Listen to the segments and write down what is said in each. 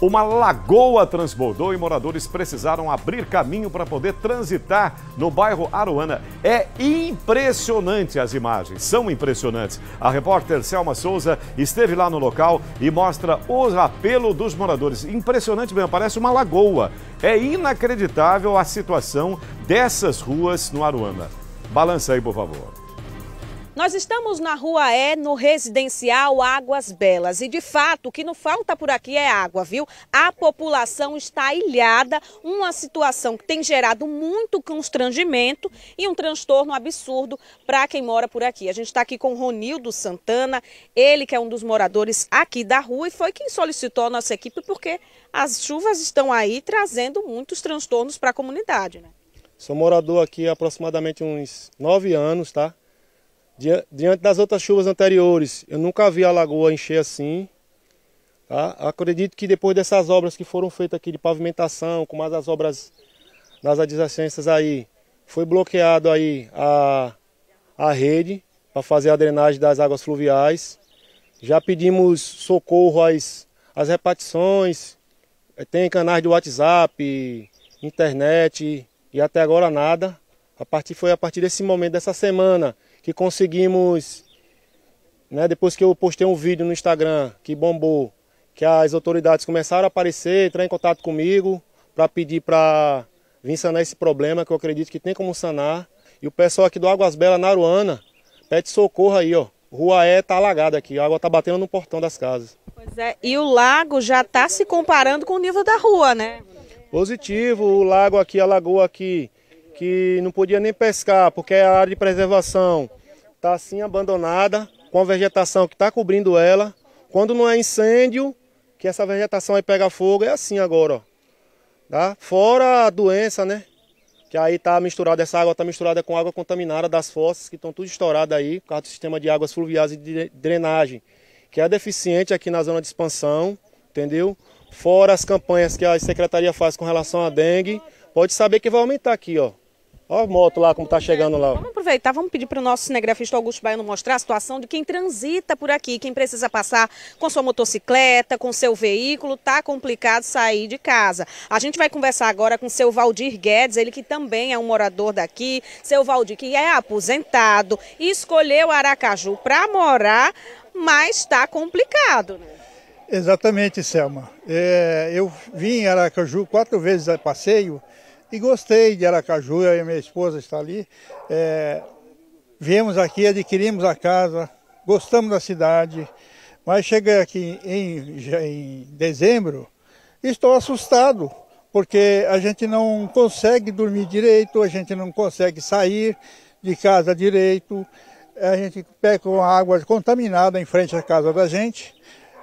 Uma lagoa transbordou e moradores precisaram abrir caminho para poder transitar no bairro Aruana. É impressionante as imagens, são impressionantes. A repórter Selma Souza esteve lá no local e mostra o apelo dos moradores. Impressionante mesmo, parece uma lagoa. É inacreditável a situação dessas ruas no Aruana. Balança aí, por favor. Nós estamos na Rua E, no residencial Águas Belas. E de fato, o que não falta por aqui é água, viu? A população está ilhada, uma situação que tem gerado muito constrangimento e um transtorno absurdo para quem mora por aqui. A gente está aqui com Ronildo Santana, ele que é um dos moradores aqui da rua e foi quem solicitou a nossa equipe porque as chuvas estão aí trazendo muitos transtornos para a comunidade, né? Sou morador aqui há aproximadamente uns nove anos, tá? Diante das outras chuvas anteriores, eu nunca vi a lagoa encher assim. Tá? Acredito que depois dessas obras que foram feitas aqui de pavimentação, com mais as obras nas adjacências aí, foi bloqueado aí a, a rede para fazer a drenagem das águas fluviais. Já pedimos socorro às, às repartições, eh, tem canais de WhatsApp, internet e até agora nada. A partir, foi a partir desse momento, dessa semana, que conseguimos, né, depois que eu postei um vídeo no Instagram que bombou, que as autoridades começaram a aparecer, entrar em contato comigo para pedir para vir sanar esse problema que eu acredito que tem como sanar. E o pessoal aqui do Águas Belas, Naruana, pede socorro aí, ó. Rua E tá alagada aqui, a água tá batendo no portão das casas. Pois é, e o lago já tá se comparando com o nível da rua, né? Positivo, o lago aqui, a lagoa aqui, que não podia nem pescar, porque é a área de preservação está assim abandonada, com a vegetação que está cobrindo ela. Quando não é incêndio, que essa vegetação aí pega fogo, é assim agora, ó. Tá? Fora a doença, né? Que aí está misturada, essa água está misturada com água contaminada das fossas, que estão tudo estourada aí, por causa do sistema de águas fluviais e de drenagem, que é deficiente aqui na zona de expansão, entendeu? Fora as campanhas que a secretaria faz com relação à dengue, pode saber que vai aumentar aqui, ó. Olha a moto lá, como está chegando lá. Vamos aproveitar, vamos pedir para o nosso cinegrafista Augusto Baiano mostrar a situação de quem transita por aqui, quem precisa passar com sua motocicleta, com seu veículo, tá complicado sair de casa. A gente vai conversar agora com o seu Valdir Guedes, ele que também é um morador daqui, seu Valdir que é aposentado, escolheu Aracaju para morar, mas está complicado, né? Exatamente, Selma. É, eu vim em Aracaju quatro vezes a passeio e gostei de Aracaju, eu e minha esposa está ali. É, viemos aqui, adquirimos a casa, gostamos da cidade, mas cheguei aqui em, em dezembro e estou assustado, porque a gente não consegue dormir direito, a gente não consegue sair de casa direito, a gente pega uma água contaminada em frente à casa da gente,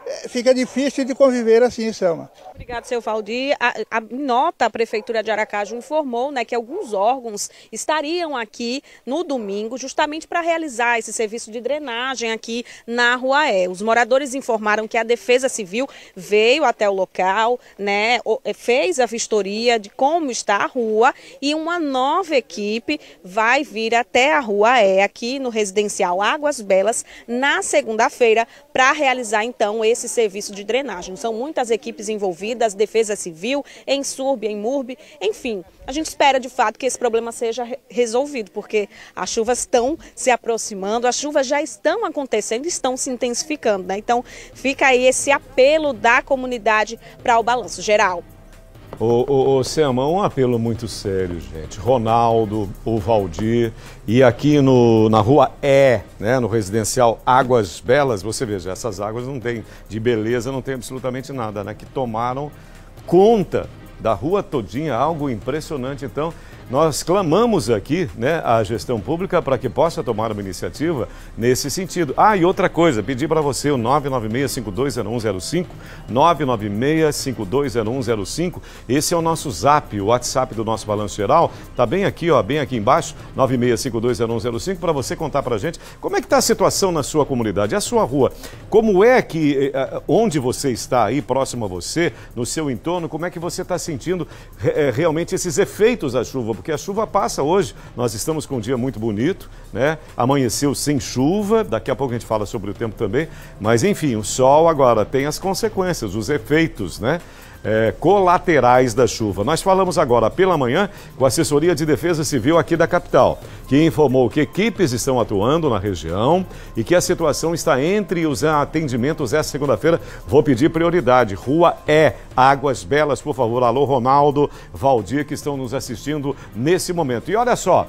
é, fica difícil de conviver assim, Selma. Obrigado, seu Valdir. A, a, nota, a Prefeitura de Aracaju informou né, que alguns órgãos estariam aqui no domingo justamente para realizar esse serviço de drenagem aqui na Rua E. Os moradores informaram que a Defesa Civil veio até o local, né, é, fez a vistoria de como está a rua e uma nova equipe vai vir até a Rua E aqui no residencial Águas Belas, na segunda-feira, para realizar então esse esse serviço de drenagem. São muitas equipes envolvidas, Defesa Civil, em em Murb, enfim. A gente espera de fato que esse problema seja resolvido, porque as chuvas estão se aproximando, as chuvas já estão acontecendo, estão se intensificando, né? Então fica aí esse apelo da comunidade para o balanço geral. O, o, Sema, um apelo muito sério, gente. Ronaldo, o Valdir, e aqui no, na rua E, é, né, no residencial Águas Belas, você veja, essas águas não tem de beleza, não tem absolutamente nada, né? Que tomaram conta da rua todinha, algo impressionante. Então, nós clamamos aqui né, a gestão pública para que possa tomar uma iniciativa nesse sentido. Ah, e outra coisa, pedi para você o 996-520105, 996-520105. Esse é o nosso zap, o WhatsApp do nosso balanço geral. Está bem aqui, ó, bem aqui embaixo, 96520105, para você contar para a gente como é que está a situação na sua comunidade, a sua rua. Como é que, eh, eh, onde você está aí, próximo a você, no seu entorno, como é que você está sentindo eh, realmente esses efeitos da chuva? porque a chuva passa hoje. Nós estamos com um dia muito bonito, né? Amanheceu sem chuva, daqui a pouco a gente fala sobre o tempo também. Mas enfim, o sol agora tem as consequências, os efeitos, né? é, colaterais da chuva. Nós falamos agora pela manhã com a assessoria de defesa civil aqui da capital, que informou que equipes estão atuando na região e que a situação está entre os atendimentos essa segunda-feira. Vou pedir prioridade. Rua E, Águas Belas, por favor. Alô, Ronaldo, Valdir, que estão nos assistindo nesse momento. E olha só.